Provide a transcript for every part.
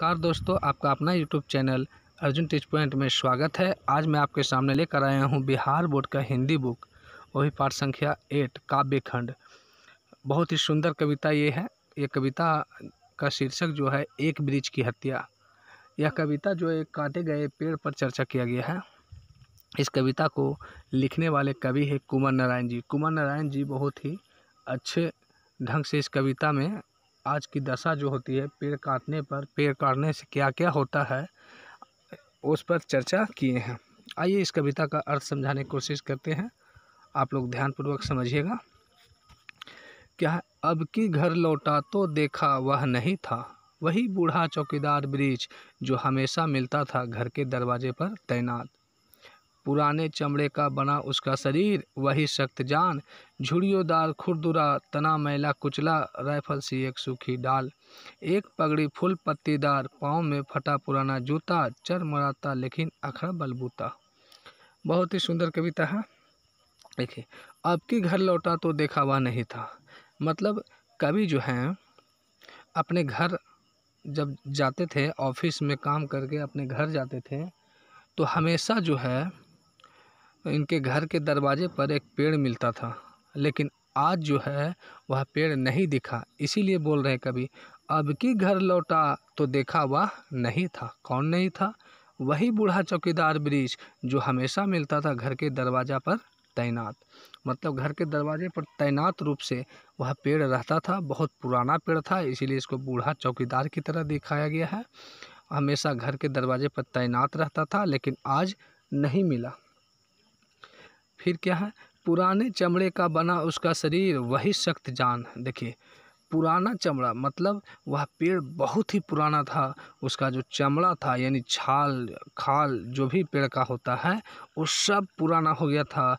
नमस्कार दोस्तों आपका अपना YouTube channel Arjun teach point में स्वागत है आज मैं आपके सामने लेकर आया हूँ बिहार बोर्ड का हिंदी बुक वही पाठ संख्या एट काव्यखंड बहुत ही सुंदर कविता ये है ये कविता का शीर्षक जो है एक ब्रिज की हत्या यह कविता जो एक काटे गए पेड़ पर चर्चा किया गया है इस कविता को लिखने वाले कवि है कुमार नारायण जी कुमार नारायण जी बहुत ही अच्छे ढंग से इस कविता में आज की दशा जो होती है पेड़ काटने पर पेड़ काटने से क्या क्या होता है उस पर चर्चा किए हैं आइए इस कविता का अर्थ समझाने की कोशिश करते हैं आप लोग ध्यानपूर्वक समझिएगा क्या अब की घर लौटा तो देखा वह नहीं था वही बूढ़ा चौकीदार ब्रिज जो हमेशा मिलता था घर के दरवाजे पर तैनात पुराने चमड़े का बना उसका शरीर वही सख्त जान झुड़ियोंदार खुरदुरा तना मैला कुचला राइफल सी एक सूखी डाल एक पगड़ी फूल पत्तीदार पाँव में फटा पुराना जूता चरमराता लेकिन अखड़ा बलबूता बहुत ही सुंदर कविता है देखिए अब की घर लौटा तो देखा हुआ नहीं था मतलब कवि जो हैं अपने घर जब जाते थे ऑफिस में काम करके अपने घर जाते थे तो हमेशा जो है इनके घर के दरवाजे पर एक पेड़ मिलता था लेकिन आज जो है वह पेड़ नहीं दिखा इसीलिए बोल रहे कभी कवि अब कि घर लौटा तो देखा वह नहीं था कौन नहीं था वही बूढ़ा चौकीदार वृक्ष जो हमेशा मिलता था घर के दरवाज़ा पर तैनात मतलब घर के दरवाजे पर तैनात रूप से वह पेड़ रहता था बहुत पुराना पेड़ था इसीलिए इसको बूढ़ा चौकीदार की तरह दिखाया गया है हमेशा घर के दरवाजे पर तैनात रहता था लेकिन आज नहीं मिला फिर क्या है पुराने चमड़े का बना उसका शरीर वही सख्त जान देखिए पुराना चमड़ा मतलब वह पेड़ बहुत ही पुराना था उसका जो चमड़ा था यानी छाल खाल जो भी पेड़ का होता है वो सब पुराना हो गया था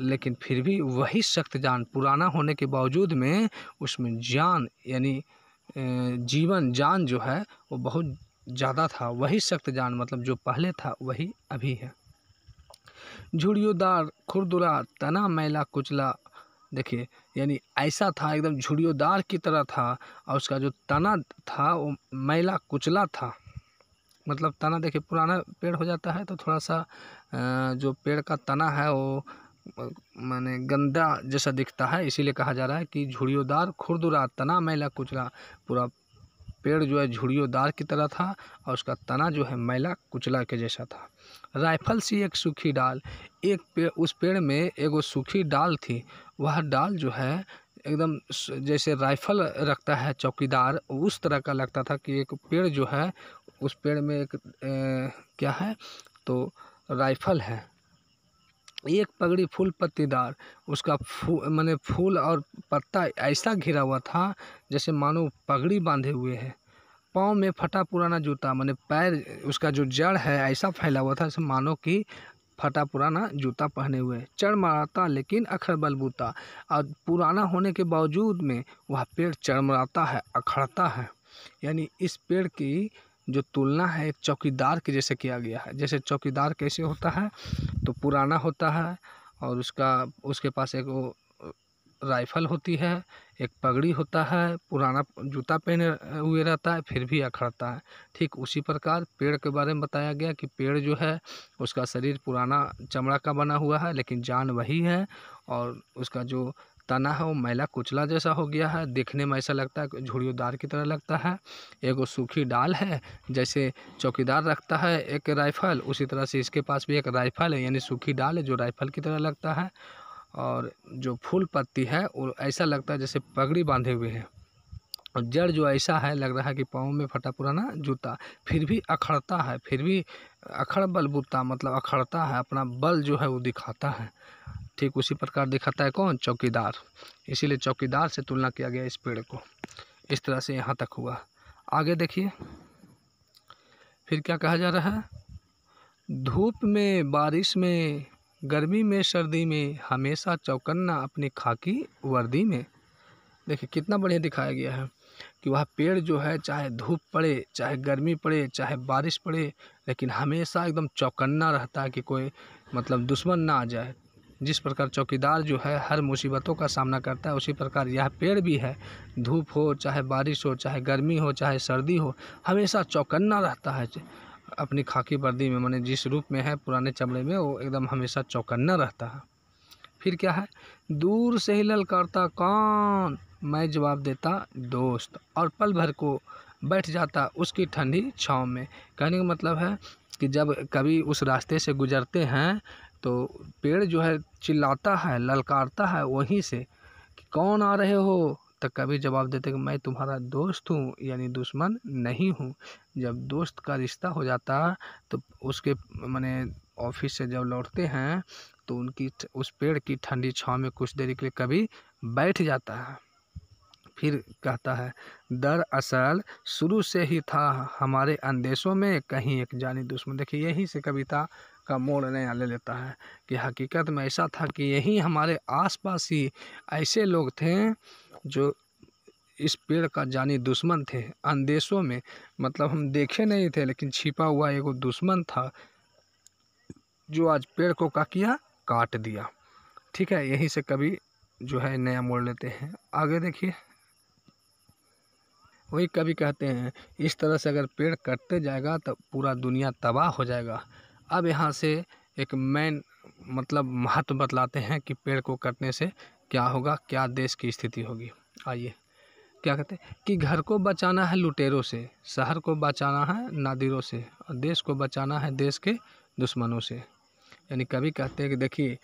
लेकिन फिर भी वही सख्त जान पुराना होने के बावजूद में उसमें जान यानी जीवन जान जो है वो बहुत ज़्यादा था वही सख्त जान मतलब जो पहले था वही अभी है झुड़ियोदार खुरदुरा तना मैला कुचला देखिए यानी ऐसा था एकदम झुड़ियोदार की तरह था और उसका जो तना था वो मैला कुचला था मतलब तना देखिए पुराना पेड़ हो जाता है तो थोड़ा सा जो पेड़ का तना है वो माने गंदा जैसा दिखता है इसीलिए कहा जा रहा है कि झुड़ियोदार खुरदुरा तना मैला कुचला पूरा पेड़ जो है झुड़ियोंदार की तरह था और उसका तना जो है मैला कुचला के जैसा था राइफल सी एक सूखी डाल एक पे उस पेड़ में एगो सूखी डाल थी वह डाल जो है एकदम जैसे राइफल रखता है चौकीदार उस तरह का लगता था कि एक पेड़ जो है उस पेड़ में एक ए, क्या है तो राइफल है एक पगड़ी फूल पत्तीदार उसका फू मैंने फूल और पत्ता ऐसा घिरा हुआ था जैसे मानो पगड़ी बांधे हुए है पाँव में फटा पुराना जूता मैंने पैर उसका जो जड़ है ऐसा फैला हुआ था जैसे मानो कि फटा पुराना जूता पहने हुए चढ़ मराता लेकिन अखड़ बलबूता और पुराना होने के बावजूद में वह पेड़ चढ़मराता है अखड़ता है यानी इस पेड़ की जो तुलना है एक चौकीदार के जैसे किया गया है जैसे चौकीदार कैसे होता है तो पुराना होता है और उसका उसके पास एक राइफ़ल होती है एक पगड़ी होता है पुराना जूता पहने हुए रहता है फिर भी अखड़ता है ठीक उसी प्रकार पेड़ के बारे में बताया गया कि पेड़ जो है उसका शरीर पुराना चमड़ा का बना हुआ है लेकिन जान वही है और उसका जो तना है वो मैला कुचला जैसा हो गया है देखने में ऐसा लगता है झुड़ियोदार की तरह लगता है एक वो सूखी डाल है जैसे चौकीदार रखता है एक राइफल उसी तरह से इसके पास भी एक राइफल है यानी सूखी डाल है जो राइफल की तरह लगता है और जो फूल पत्ती है वो ऐसा लगता है जैसे पगड़ी बांधे हुए हैं और जड़ जो ऐसा है लग रहा है कि पाँव में फटा पुराना जूता फिर भी अखड़ता है फिर भी अखड़ बल बुता मतलब अखड़ता है अपना बल जो है वो दिखाता है ठीक उसी प्रकार दिखाता है कौन चौकीदार इसीलिए चौकीदार से तुलना किया गया इस पेड़ को इस तरह से यहाँ तक हुआ आगे देखिए फिर क्या कहा जा रहा है धूप में बारिश में गर्मी में सर्दी में हमेशा चौकन्ना अपनी खाकी वर्दी में देखिए कितना बढ़िया दिखाया गया है कि वह पेड़ जो है चाहे धूप पड़े चाहे गर्मी पड़े चाहे बारिश पड़े लेकिन हमेशा एकदम चौकन्ना रहता है कि कोई मतलब दुश्मन ना आ जाए जिस प्रकार चौकीदार जो है हर मुसीबतों का सामना करता है उसी प्रकार यह पेड़ भी है धूप हो चाहे बारिश हो चाहे गर्मी हो चाहे सर्दी हो हमेशा चौकन्ना रहता है अपनी खाकी वर्दी में माने जिस रूप में है पुराने चमड़े में वो एकदम हमेशा चौकन्ना रहता है फिर क्या है दूर से ही ललकारता कौन मैं जवाब देता दोस्त और पल भर को बैठ जाता उसकी ठंडी छाँव में कहने का मतलब है कि जब कभी उस रास्ते से गुज़रते हैं तो पेड़ जो है चिल्लाता है ललकारता है वहीं से कि कौन आ रहे हो तो कभी जवाब देते कि मैं तुम्हारा दोस्त हूँ यानी दुश्मन नहीं हूँ जब दोस्त का रिश्ता हो जाता तो उसके मैंने ऑफिस से जब लौटते हैं तो उनकी उस पेड़ की ठंडी छाँव में कुछ देर के लिए कभी बैठ जाता है फिर कहता है दरअसल शुरू से ही था हमारे अंदेशों में कहीं एक जानी दुश्मन देखिए यहीं से कविता का मोड़ नया ले लेता है कि हकीकत में ऐसा था कि यही हमारे आसपास ही ऐसे लोग थे जो इस पेड़ का जानी दुश्मन थे अंदेशों में मतलब हम देखे नहीं थे लेकिन छिपा हुआ एक दुश्मन था जो आज पेड़ को का किया काट दिया ठीक है यहीं से कभी जो है नया मोड़ लेते हैं आगे देखिए वही कभी कहते हैं इस तरह से अगर पेड़ कटते जाएगा तो पूरा दुनिया तबाह हो जाएगा अब यहाँ से एक मेन मतलब महत्व बतलाते हैं कि पेड़ को कटने से क्या होगा क्या देश की स्थिति होगी आइए क्या कहते हैं कि घर को बचाना है लुटेरों से शहर को बचाना है नादिरों से और देश को बचाना है देश के दुश्मनों से यानी कभी कहते हैं कि देखिए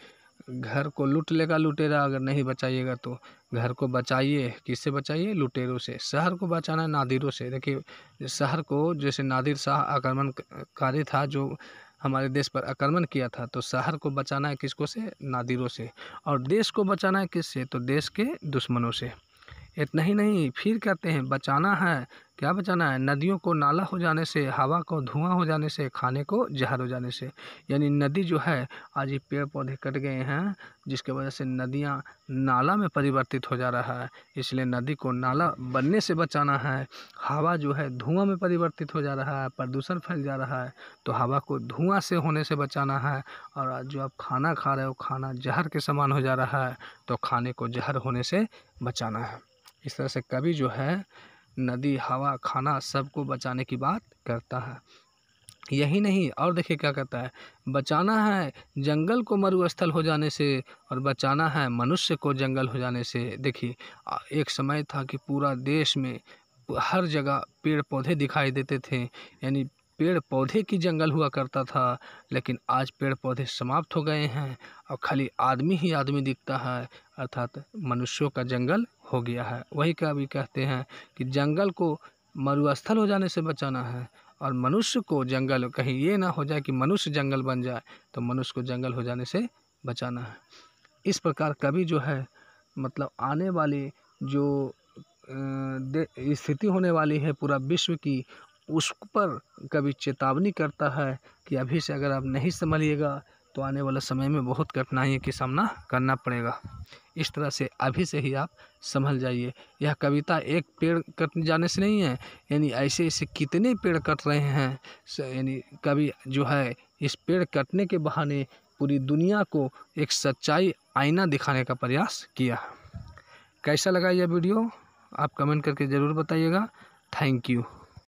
घर को लूट लेगा लुटेरा अगर नहीं बचाइएगा तो घर को बचाइए किससे बचाइए लुटेरों से शहर को बचाना है नादिरों से देखिए शहर को जैसे नादिर शाह आक्रमणकारी था जो हमारे देश पर आक्रमण किया था तो शहर को बचाना है किसको से नादिरों से और देश को बचाना है किससे तो देश के दुश्मनों से इतना ही नहीं फिर कहते हैं बचाना है क्या बचाना है नदियों को नाला हो जाने से हवा को धुआँ हो जाने से खाने को ज़हर हो जाने से यानी नदी जो है आज ये पेड़ पौधे कट गए हैं जिसके वजह से नदियाँ नाला में परिवर्तित हो जा रहा है इसलिए नदी को नाला बनने से बचाना है हवा जो है धुआँ में परिवर्तित हो जा रहा है प्रदूषण फैल जा रहा है तो हवा को धुआँ से होने से बचाना है और आज जो आप खाना खा रहे हो खाना जहर के समान हो जा रहा है तो खाने को जहर होने से बचाना है इस तरह से कभी जो है नदी हवा खाना सबको बचाने की बात करता है यही नहीं और देखिए क्या कहता है बचाना है जंगल को मरुस्थल हो जाने से और बचाना है मनुष्य को जंगल हो जाने से देखिए एक समय था कि पूरा देश में हर जगह पेड़ पौधे दिखाई देते थे यानी पेड़ पौधे की जंगल हुआ करता था लेकिन आज पेड़ पौधे समाप्त हो गए हैं और खाली आदमी ही आदमी दिखता है अर्थात मनुष्यों का जंगल हो गया है वही का भी कहते हैं कि जंगल को मरुस्थल हो जाने से बचाना है और मनुष्य को जंगल कहीं ये ना हो जाए कि मनुष्य जंगल बन जाए तो मनुष्य को जंगल हो जाने से बचाना है इस प्रकार कभी जो है मतलब आने वाली जो स्थिति होने वाली है पूरा विश्व की उस पर कभी चेतावनी करता है कि अभी से अगर आप नहीं संभालिएगा तो आने वाले समय में बहुत कठिनाइयों का सामना करना पड़ेगा इस तरह से अभी से ही आप संभल जाइए यह कविता एक पेड़ कट जाने से नहीं है यानी ऐसे ऐसे कितने पेड़ कट रहे हैं यानी कभी जो है इस पेड़ कटने के बहाने पूरी दुनिया को एक सच्चाई आईना दिखाने का प्रयास किया कैसा लगा यह वीडियो आप कमेंट करके ज़रूर बताइएगा थैंक यू